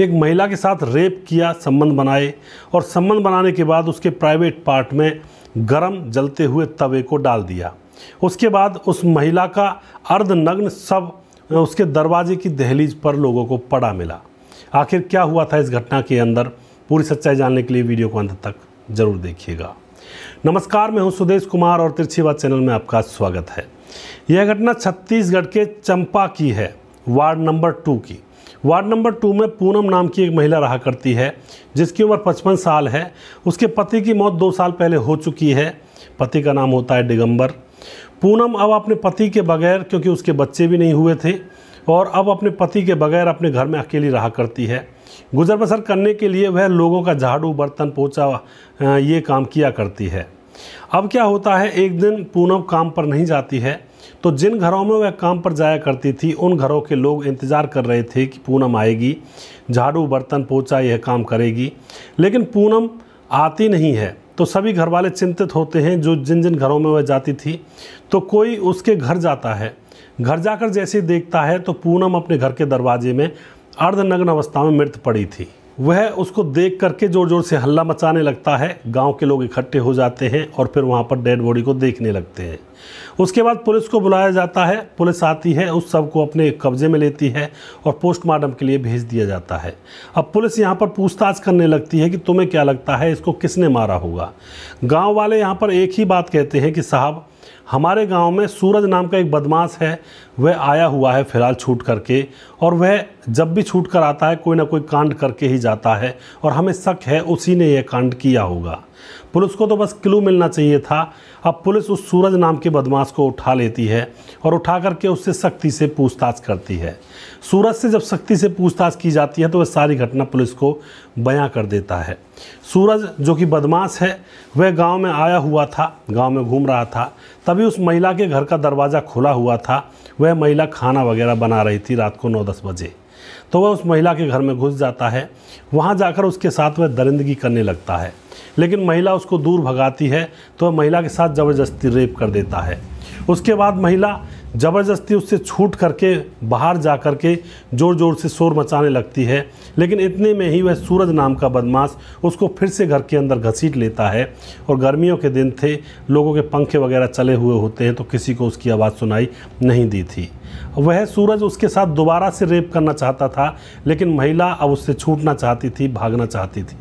एक महिला के साथ रेप किया संबंध बनाए और संबंध बनाने के बाद उसके प्राइवेट पार्ट में गरम जलते हुए तवे को डाल दिया उसके बाद उस महिला का अर्धनग्न शव उसके दरवाजे की दहलीज पर लोगों को पड़ा मिला आखिर क्या हुआ था इस घटना के अंदर पूरी सच्चाई जानने के लिए वीडियो को अंत तक जरूर देखिएगा नमस्कार मैं हूं सुदेश कुमार और तिरछीवा चैनल में आपका स्वागत है यह घटना छत्तीसगढ़ के चंपा की है वार्ड नंबर टू की वार्ड नंबर टू में पूनम नाम की एक महिला रहा करती है जिसकी उम्र पचपन साल है उसके पति की मौत दो साल पहले हो चुकी है पति का नाम होता है दिगंबर पूनम अब अपने पति के बगैर क्योंकि उसके बच्चे भी नहीं हुए थे और अब अपने पति के बगैर अपने घर में अकेली रहा करती है गुजर बसर करने के लिए वह लोगों का झाड़ू बर्तन पोछा ये काम किया करती है अब क्या होता है एक दिन पूनम काम पर नहीं जाती है तो जिन घरों में वह काम पर जाया करती थी उन घरों के लोग इंतज़ार कर रहे थे कि पूनम आएगी झाड़ू बर्तन पोछा यह काम करेगी लेकिन पूनम आती नहीं है तो सभी घर वाले चिंतित होते हैं जो जिन जिन घरों में वह जाती थी तो कोई उसके घर जाता है घर जाकर जैसे देखता है तो पूनम अपने घर के दरवाजे में अर्धनग्न अवस्था में मृत पड़ी थी वह उसको देख करके ज़ोर ज़ोर से हल्ला मचाने लगता है गांव के लोग इकट्ठे हो जाते हैं और फिर वहां पर डेड बॉडी को देखने लगते हैं उसके बाद पुलिस को बुलाया जाता है पुलिस आती है उस सब को अपने कब्जे में लेती है और पोस्टमार्टम के लिए भेज दिया जाता है अब पुलिस यहाँ पर पूछताछ करने लगती है कि तुम्हें क्या लगता है इसको किसने मारा होगा गाँव वाले यहाँ पर एक ही बात कहते हैं कि साहब हमारे गांव में सूरज नाम का एक बदमाश है वह आया हुआ है फिलहाल छूट करके और वह जब भी छूट कर आता है कोई ना कोई कांड करके ही जाता है और हमें शक है उसी ने यह कांड किया होगा पुलिस को तो बस क्लू मिलना चाहिए था अब पुलिस उस सूरज नाम के बदमाश को उठा लेती है और उठा करके उससे सख्ती से पूछताछ करती है सूरज से जब सख्ती से पूछताछ की जाती है तो वह सारी घटना पुलिस को बयां कर देता है सूरज जो कि बदमाश है वह गांव में आया हुआ था गांव में घूम रहा था तब तभी उस महिला के घर का दरवाज़ा खुला हुआ था वह महिला खाना वगैरह बना रही थी रात को नौ दस बजे तो वह उस महिला के घर में घुस जाता है वहाँ जाकर उसके साथ वह दरिंदगी करने लगता है लेकिन महिला उसको दूर भगाती है तो वह महिला के साथ ज़बरदस्ती रेप कर देता है उसके बाद महिला ज़बरदस्ती उससे छूट करके बाहर जा कर के ज़ोर ज़ोर से शोर मचाने लगती है लेकिन इतने में ही वह सूरज नाम का बदमाश उसको फिर से घर के अंदर घसीट लेता है और गर्मियों के दिन थे लोगों के पंखे वगैरह चले हुए होते हैं तो किसी को उसकी आवाज़ सुनाई नहीं दी थी वह सूरज उसके साथ दोबारा से रेप करना चाहता था लेकिन महिला अब उससे छूटना चाहती थी भागना चाहती थी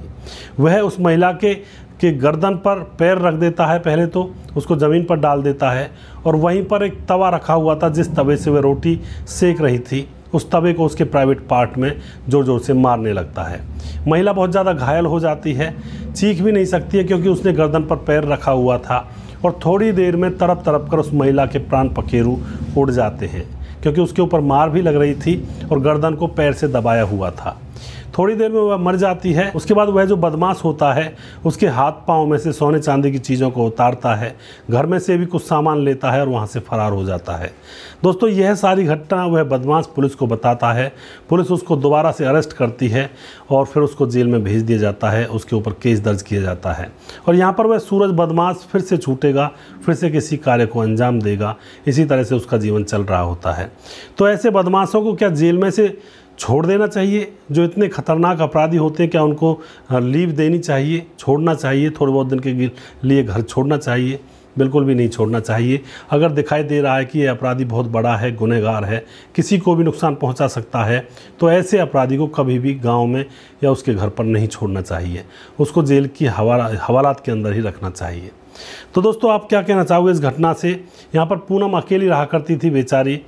वह उस महिला के के गर्दन पर पैर रख देता है पहले तो उसको ज़मीन पर डाल देता है और वहीं पर एक तवा रखा हुआ था जिस तवे से वह रोटी सेक रही थी उस तवे को उसके प्राइवेट पार्ट में ज़ोर ज़ोर से मारने लगता है महिला बहुत ज़्यादा घायल हो जाती है चीख भी नहीं सकती है क्योंकि उसने गर्दन पर पैर रखा हुआ था और थोड़ी देर में तरप तरप कर उस महिला के प्राण पखेरु उड़ जाते हैं क्योंकि उसके ऊपर मार भी लग रही थी और गर्दन को पैर से दबाया हुआ था थोड़ी देर में वह मर जाती है उसके बाद वह जो बदमाश होता है उसके हाथ पाँव में से सोने चांदी की चीज़ों को उतारता है घर में से भी कुछ सामान लेता है और वहाँ से फरार हो जाता है दोस्तों यह सारी घटना वह बदमाश पुलिस को बताता है पुलिस उसको दोबारा से अरेस्ट करती है और फिर उसको जेल में भेज दिया जाता है उसके ऊपर केस दर्ज किया जाता है और यहाँ पर वह सूरज बदमाश फिर से छूटेगा फिर से किसी कार्य को अंजाम देगा इसी तरह से उसका जीवन चल रहा होता है तो ऐसे बदमाशों को क्या जेल में से छोड़ देना चाहिए जो इतने खतरनाक अपराधी होते हैं क्या उनको लीव देनी चाहिए छोड़ना चाहिए थोड़े बहुत दिन के लिए घर छोड़ना चाहिए बिल्कुल भी नहीं छोड़ना चाहिए अगर दिखाई दे रहा है कि ये अपराधी बहुत बड़ा है गुनहगार है किसी को भी नुकसान पहुंचा सकता है तो ऐसे अपराधी को कभी भी गांव में या उसके घर पर नहीं छोड़ना चाहिए उसको जेल की हवाला हवालात के अंदर ही रखना चाहिए तो दोस्तों आप क्या कहना चाहोगे इस घटना से यहाँ पर पूनम अकेली रहा करती थी बेचारी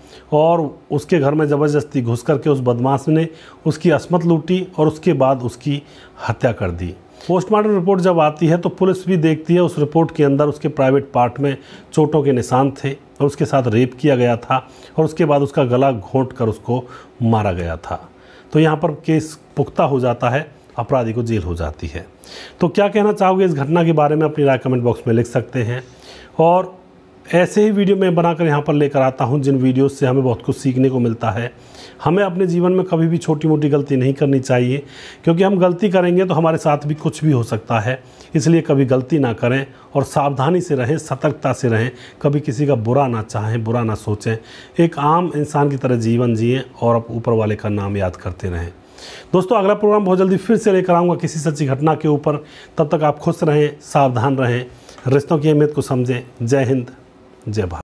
और उसके घर में ज़बरदस्ती घुस करके उस बदमाश ने उसकी असमत लूटी और उसके बाद उसकी हत्या कर दी पोस्टमार्टम रिपोर्ट जब आती है तो पुलिस भी देखती है उस रिपोर्ट के अंदर उसके प्राइवेट पार्ट में चोटों के निशान थे और उसके साथ रेप किया गया था और उसके बाद उसका गला घोंट कर उसको मारा गया था तो यहाँ पर केस पुख्ता हो जाता है अपराधी को जेल हो जाती है तो क्या कहना चाहोगे इस घटना के बारे में अपनी राय कमेंट बॉक्स में लिख सकते हैं और ऐसे ही वीडियो मैं बनाकर यहाँ पर लेकर आता हूँ जिन वीडियो से हमें बहुत कुछ सीखने को मिलता है हमें अपने जीवन में कभी भी छोटी मोटी गलती नहीं करनी चाहिए क्योंकि हम गलती करेंगे तो हमारे साथ भी कुछ भी हो सकता है इसलिए कभी गलती ना करें और सावधानी से रहें सतर्कता से रहें कभी किसी का बुरा ना चाहें बुरा ना सोचें एक आम इंसान की तरह जीवन जिए और ऊपर वाले का नाम याद करते रहें दोस्तों अगला प्रोग्राम बहुत जल्दी फिर से लेकर आऊँगा किसी सच्ची घटना के ऊपर तब तक आप खुश रहें सावधान रहें रिश्तों की अहमियत को समझें जय हिंद जय भारत